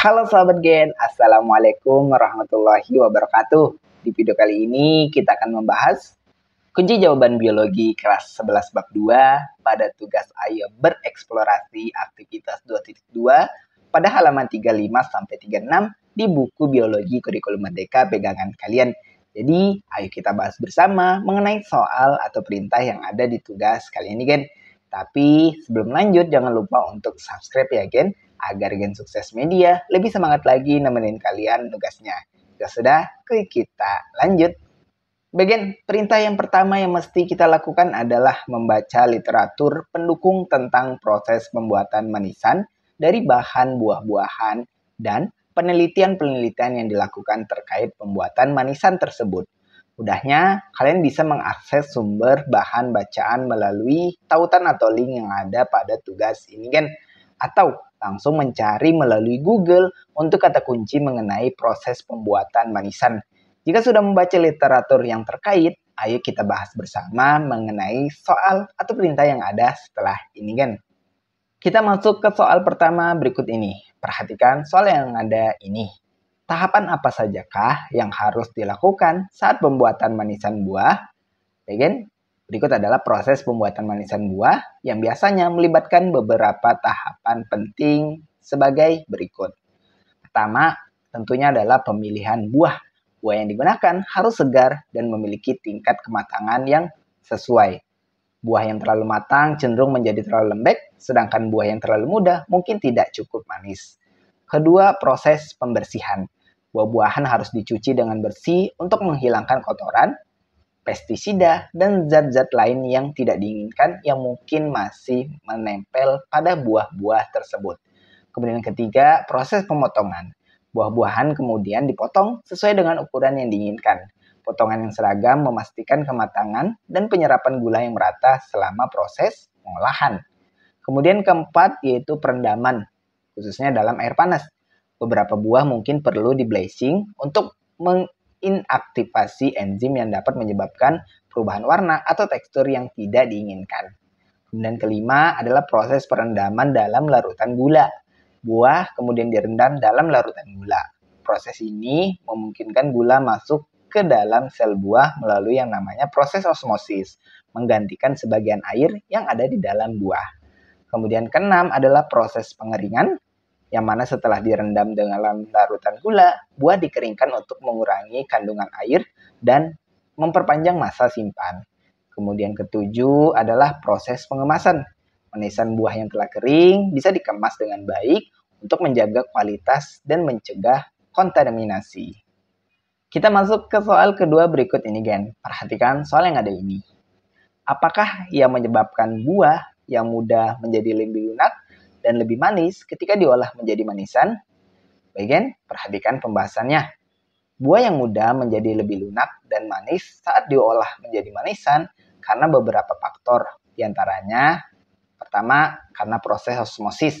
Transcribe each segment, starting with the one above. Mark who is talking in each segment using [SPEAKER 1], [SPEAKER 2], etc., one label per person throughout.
[SPEAKER 1] Halo sahabat Gen, Assalamualaikum warahmatullahi wabarakatuh. Di video kali ini kita akan membahas kunci jawaban biologi kelas 11 bab 2 pada tugas ayo bereksplorasi aktivitas 2.2 pada halaman 35 sampai 36 di buku biologi kurikulum merdeka pegangan kalian. Jadi, ayo kita bahas bersama mengenai soal atau perintah yang ada di tugas kali ini, Gen. Tapi sebelum lanjut jangan lupa untuk subscribe ya Gen agar Gen Sukses Media lebih semangat lagi nemenin kalian tugasnya. Ya sudah, klik kita lanjut. Bagian perintah yang pertama yang mesti kita lakukan adalah membaca literatur pendukung tentang proses pembuatan manisan dari bahan buah-buahan dan penelitian-penelitian yang dilakukan terkait pembuatan manisan tersebut. Udahnya kalian bisa mengakses sumber bahan bacaan melalui tautan atau link yang ada pada tugas ini kan atau langsung mencari melalui Google untuk kata kunci mengenai proses pembuatan manisan. Jika sudah membaca literatur yang terkait, ayo kita bahas bersama mengenai soal atau perintah yang ada setelah ini kan. Kita masuk ke soal pertama berikut ini. Perhatikan soal yang ada ini. Tahapan apa sajakah yang harus dilakukan saat pembuatan manisan buah? Again, ya berikut adalah proses pembuatan manisan buah yang biasanya melibatkan beberapa tahapan penting sebagai berikut. Pertama, tentunya adalah pemilihan buah. Buah yang digunakan harus segar dan memiliki tingkat kematangan yang sesuai. Buah yang terlalu matang cenderung menjadi terlalu lembek, sedangkan buah yang terlalu muda mungkin tidak cukup manis. Kedua, proses pembersihan. Buah-buahan harus dicuci dengan bersih untuk menghilangkan kotoran, pestisida, dan zat-zat lain yang tidak diinginkan yang mungkin masih menempel pada buah-buah tersebut. Kemudian ketiga, proses pemotongan. Buah-buahan kemudian dipotong sesuai dengan ukuran yang diinginkan. Potongan yang seragam memastikan kematangan dan penyerapan gula yang merata selama proses pengolahan. Kemudian keempat yaitu perendaman, khususnya dalam air panas beberapa buah mungkin perlu di blazing untuk menginaktivasi enzim yang dapat menyebabkan perubahan warna atau tekstur yang tidak diinginkan. Kemudian kelima adalah proses perendaman dalam larutan gula. Buah kemudian direndam dalam larutan gula. Proses ini memungkinkan gula masuk ke dalam sel buah melalui yang namanya proses osmosis, menggantikan sebagian air yang ada di dalam buah. Kemudian keenam adalah proses pengeringan yang mana setelah direndam dengan larutan gula, buah dikeringkan untuk mengurangi kandungan air dan memperpanjang masa simpan. Kemudian ketujuh adalah proses pengemasan. Manisan buah yang telah kering bisa dikemas dengan baik untuk menjaga kualitas dan mencegah kontaminasi. Kita masuk ke soal kedua berikut ini, Gen. Perhatikan soal yang ada ini. Apakah yang menyebabkan buah yang mudah menjadi lebih lunak dan lebih manis ketika diolah menjadi manisan? Bagian, perhatikan pembahasannya. Buah yang muda menjadi lebih lunak dan manis saat diolah menjadi manisan karena beberapa faktor. Di antaranya, pertama, karena proses osmosis.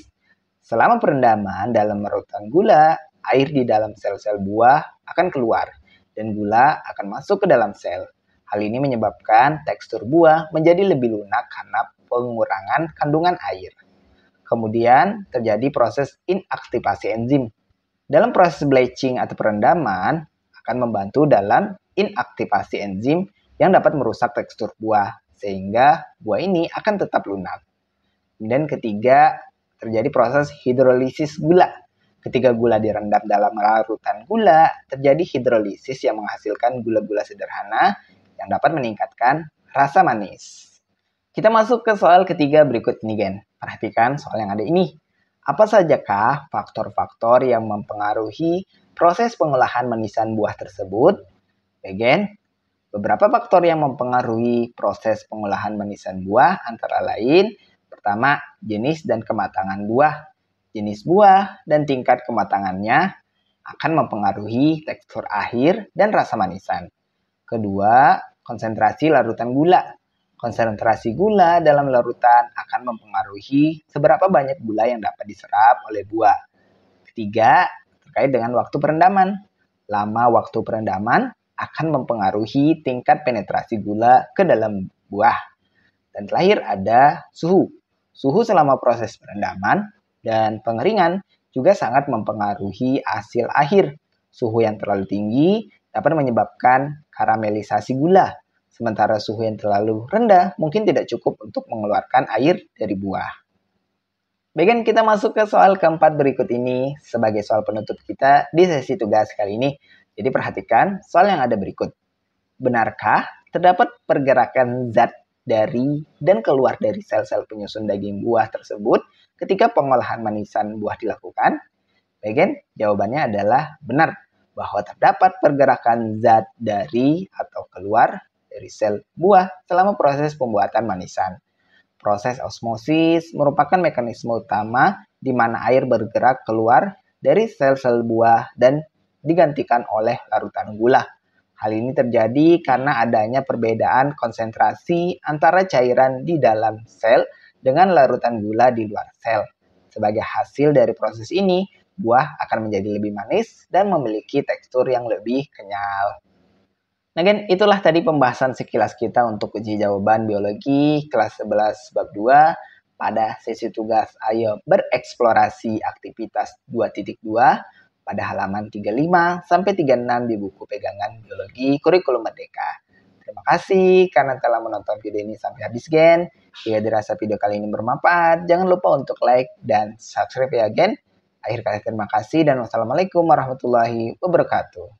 [SPEAKER 1] Selama perendaman dalam merutan gula, air di dalam sel-sel buah akan keluar dan gula akan masuk ke dalam sel. Hal ini menyebabkan tekstur buah menjadi lebih lunak karena pengurangan kandungan air. Kemudian terjadi proses inaktivasi enzim. Dalam proses bleaching atau perendaman akan membantu dalam inaktivasi enzim yang dapat merusak tekstur buah sehingga buah ini akan tetap lunak. Kemudian ketiga terjadi proses hidrolisis gula. Ketika gula direndam dalam larutan gula, terjadi hidrolisis yang menghasilkan gula-gula sederhana yang dapat meningkatkan rasa manis. Kita masuk ke soal ketiga berikut ini, Gen. Perhatikan soal yang ada ini. Apa sajakah faktor-faktor yang mempengaruhi proses pengolahan manisan buah tersebut? Again, beberapa faktor yang mempengaruhi proses pengolahan manisan buah antara lain pertama jenis dan kematangan buah. Jenis buah dan tingkat kematangannya akan mempengaruhi tekstur akhir dan rasa manisan. Kedua, konsentrasi larutan gula. Konsentrasi gula dalam larutan akan mempengaruhi seberapa banyak gula yang dapat diserap oleh buah. Ketiga, terkait dengan waktu perendaman. Lama waktu perendaman akan mempengaruhi tingkat penetrasi gula ke dalam buah. Dan terakhir ada suhu. Suhu selama proses perendaman dan pengeringan juga sangat mempengaruhi hasil akhir. Suhu yang terlalu tinggi dapat menyebabkan karamelisasi gula sementara suhu yang terlalu rendah mungkin tidak cukup untuk mengeluarkan air dari buah. Bagian kita masuk ke soal keempat berikut ini sebagai soal penutup kita di sesi tugas kali ini. Jadi perhatikan soal yang ada berikut. Benarkah terdapat pergerakan zat dari dan keluar dari sel-sel penyusun daging buah tersebut ketika pengolahan manisan buah dilakukan? Bagian jawabannya adalah benar bahwa terdapat pergerakan zat dari atau keluar dari sel buah selama proses pembuatan manisan. Proses osmosis merupakan mekanisme utama di mana air bergerak keluar dari sel-sel buah dan digantikan oleh larutan gula. Hal ini terjadi karena adanya perbedaan konsentrasi antara cairan di dalam sel dengan larutan gula di luar sel. Sebagai hasil dari proses ini, buah akan menjadi lebih manis dan memiliki tekstur yang lebih kenyal. Nah, gen, itulah tadi pembahasan sekilas kita untuk uji jawaban biologi kelas 11 bab 2 pada sesi tugas Ayo bereksplorasi aktivitas 2.2 pada halaman 35 sampai 36 di buku pegangan biologi kurikulum merdeka. Terima kasih karena telah menonton video ini sampai habis gen. Jika dirasa video kali ini bermanfaat, jangan lupa untuk like dan subscribe ya gen. Akhir kata terima kasih dan wassalamualaikum warahmatullahi wabarakatuh.